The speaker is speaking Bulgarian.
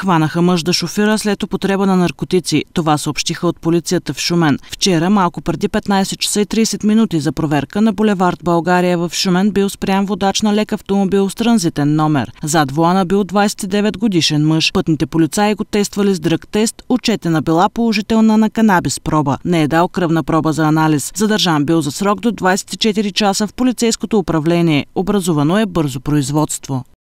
Хванаха мъж да шофира след употреба на наркотици. Това съобщиха от полицията в Шумен. Вчера, малко преди 15 часа и 30 минути за проверка на булевард България в Шумен бил спрям водач на лек автомобил с транзитен номер. Зад вулана бил 29 годишен мъж. Пътните полицаи го тествали с дръг тест, отчетена била положителна на канабис проба. Не е дал кръвна проба за анализ. Задържан бил за срок до 24 часа в полицейското управление. Образувано е бързо производство.